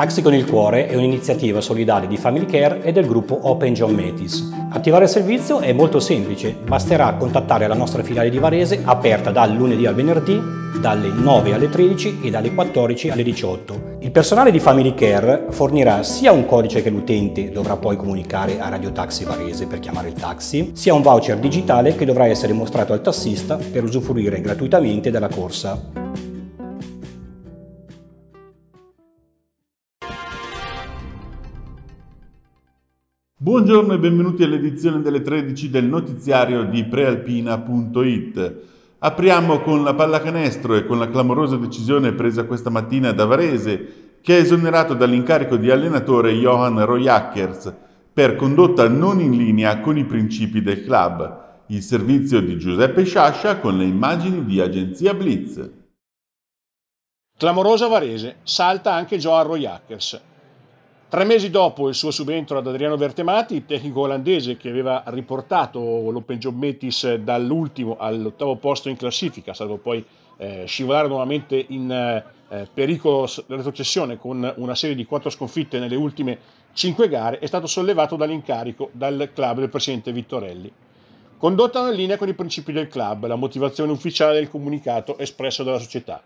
Taxi con il Cuore è un'iniziativa solidale di Family Care e del gruppo Open John Metis. Attivare il servizio è molto semplice, basterà contattare la nostra filiale di Varese aperta dal lunedì al venerdì, dalle 9 alle 13 e dalle 14 alle 18. Il personale di Family Care fornirà sia un codice che l'utente dovrà poi comunicare a Radio Taxi Varese per chiamare il taxi, sia un voucher digitale che dovrà essere mostrato al tassista per usufruire gratuitamente della corsa. Buongiorno e benvenuti all'edizione delle 13 del notiziario di prealpina.it. Apriamo con la pallacanestro e con la clamorosa decisione presa questa mattina da Varese, che ha esonerato dall'incarico di allenatore Johan Royackers per condotta non in linea con i principi del club. Il servizio di Giuseppe Sciascia con le immagini di Agenzia Blitz. Clamorosa Varese, salta anche Johan Royackers Tre mesi dopo il suo subentro ad Adriano Vertemati, tecnico olandese che aveva riportato l'Open Job Metis dall'ultimo all'ottavo posto in classifica, salvo poi eh, scivolare nuovamente in eh, pericolo retrocessione con una serie di quattro sconfitte nelle ultime cinque gare, è stato sollevato dall'incarico dal club del presidente Vittorelli. Condotta in linea con i principi del club, la motivazione ufficiale del comunicato espresso dalla società.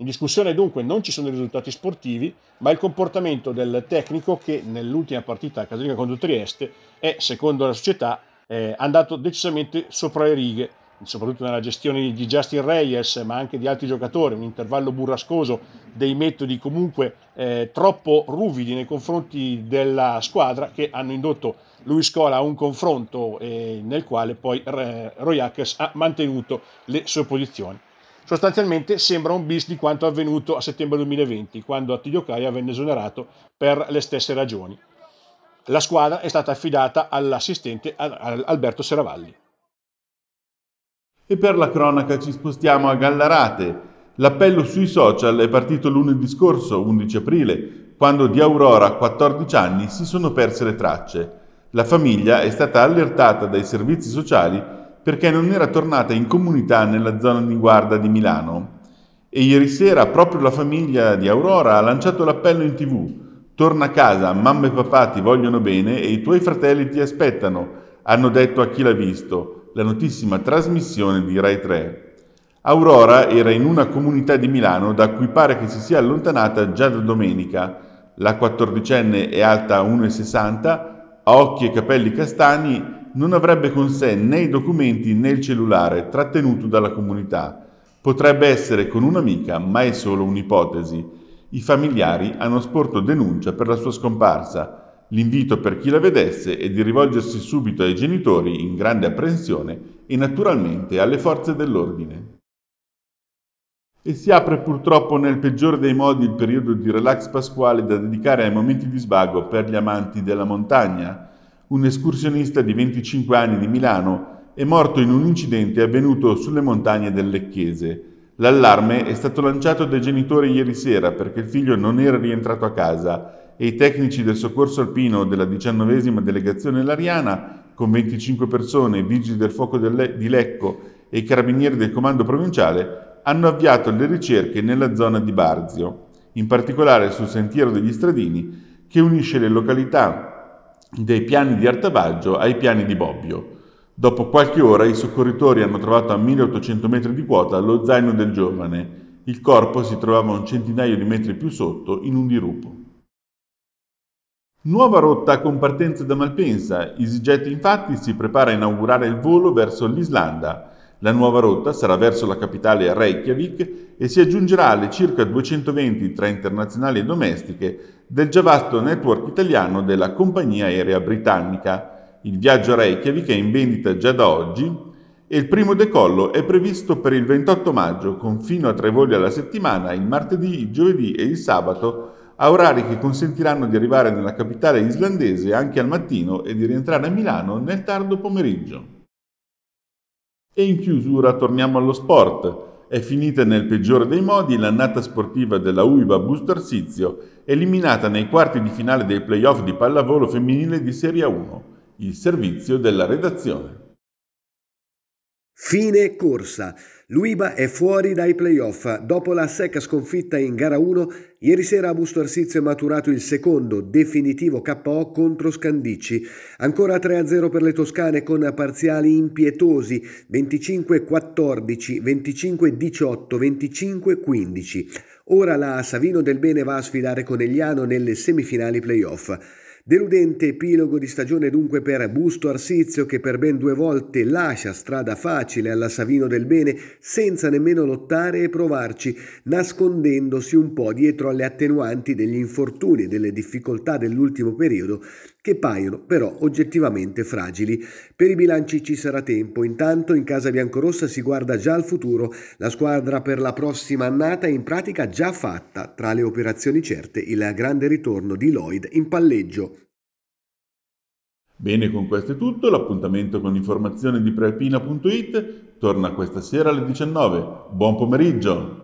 In discussione dunque non ci sono i risultati sportivi, ma il comportamento del tecnico che nell'ultima partita a casalinga contro Trieste è, secondo la società, eh, andato decisamente sopra le righe, soprattutto nella gestione di Justin Reyes, ma anche di altri giocatori, un intervallo burrascoso, dei metodi comunque eh, troppo ruvidi nei confronti della squadra che hanno indotto Luis Cola a un confronto eh, nel quale poi eh, Royac ha mantenuto le sue posizioni. Sostanzialmente sembra un bis di quanto avvenuto a settembre 2020, quando Attilio Caia venne esonerato per le stesse ragioni. La squadra è stata affidata all'assistente Alberto Seravalli. E per la cronaca ci spostiamo a Gallarate. L'appello sui social è partito lunedì scorso, 11 aprile, quando di Aurora, 14 anni, si sono perse le tracce. La famiglia è stata allertata dai servizi sociali perché non era tornata in comunità nella zona di guarda di Milano e ieri sera proprio la famiglia di Aurora ha lanciato l'appello in tv. Torna a casa, mamma e papà ti vogliono bene e i tuoi fratelli ti aspettano, hanno detto a chi l'ha visto, la notissima trasmissione di Rai 3. Aurora era in una comunità di Milano da cui pare che si sia allontanata già da domenica. La quattordicenne è alta 1,60, ha occhi e capelli castani non avrebbe con sé né i documenti né il cellulare trattenuto dalla comunità. Potrebbe essere con un'amica, ma è solo un'ipotesi. I familiari hanno sporto denuncia per la sua scomparsa. L'invito per chi la vedesse è di rivolgersi subito ai genitori in grande apprensione e naturalmente alle forze dell'ordine. E si apre purtroppo nel peggiore dei modi il periodo di relax pasquale da dedicare ai momenti di svago per gli amanti della montagna un escursionista di 25 anni di Milano è morto in un incidente avvenuto sulle montagne del Lecchese. L'allarme è stato lanciato dai genitori ieri sera perché il figlio non era rientrato a casa e i tecnici del soccorso alpino della diciannovesima delegazione lariana, con 25 persone, vigili del fuoco del Le- di Lecco e carabinieri del comando provinciale, hanno avviato le ricerche nella zona di Barzio, in particolare sul sentiero degli Stradini che unisce le località dai piani di Artavaggio ai piani di Bobbio. Dopo qualche ora i soccorritori hanno trovato a 1800 metri di quota lo zaino del giovane. Il corpo si trovava un centinaio di metri più sotto in un dirupo. Nuova rotta con partenza da Malpensa. EasyJet infatti si prepara a inaugurare il volo verso l'Islanda. La nuova rotta sarà verso la capitale Reykjavik e si aggiungerà alle circa 220 tra internazionali e domestiche del già vasto network italiano della compagnia aerea britannica. Il viaggio a Reykjavik è in vendita già da oggi e il primo decollo è previsto per il 28 maggio con fino a tre voli alla settimana il martedì, il giovedì e il sabato a orari che consentiranno di arrivare nella capitale islandese anche al mattino e di rientrare a Milano nel tardo pomeriggio. E in chiusura torniamo allo sport. È finita nel peggiore dei modi l'annata sportiva della UIBA Busto Sizio, eliminata nei quarti di finale dei playoff di pallavolo femminile di Serie 1. Il servizio della redazione. Fine corsa. Luiba è fuori dai playoff. Dopo la secca sconfitta in gara 1, ieri sera a Busto Arsizio è maturato il secondo, definitivo KO contro Scandicci. Ancora 3-0 per le Toscane con parziali impietosi 25-14, 25-18, 25-15. Ora la Savino del Bene va a sfidare Conegliano nelle semifinali playoff. Deludente epilogo di stagione dunque per Busto Arsizio che per ben due volte lascia strada facile alla Savino del Bene senza nemmeno lottare e provarci, nascondendosi un po' dietro alle attenuanti degli infortuni e delle difficoltà dell'ultimo periodo che paiono però oggettivamente fragili. Per i bilanci ci sarà tempo, intanto in casa biancorossa si guarda già al futuro, la squadra per la prossima annata è in pratica già fatta, tra le operazioni certe il grande ritorno di Lloyd in palleggio. Bene, con questo è tutto, l'appuntamento con informazioni di prealpina.it torna questa sera alle 19. Buon pomeriggio!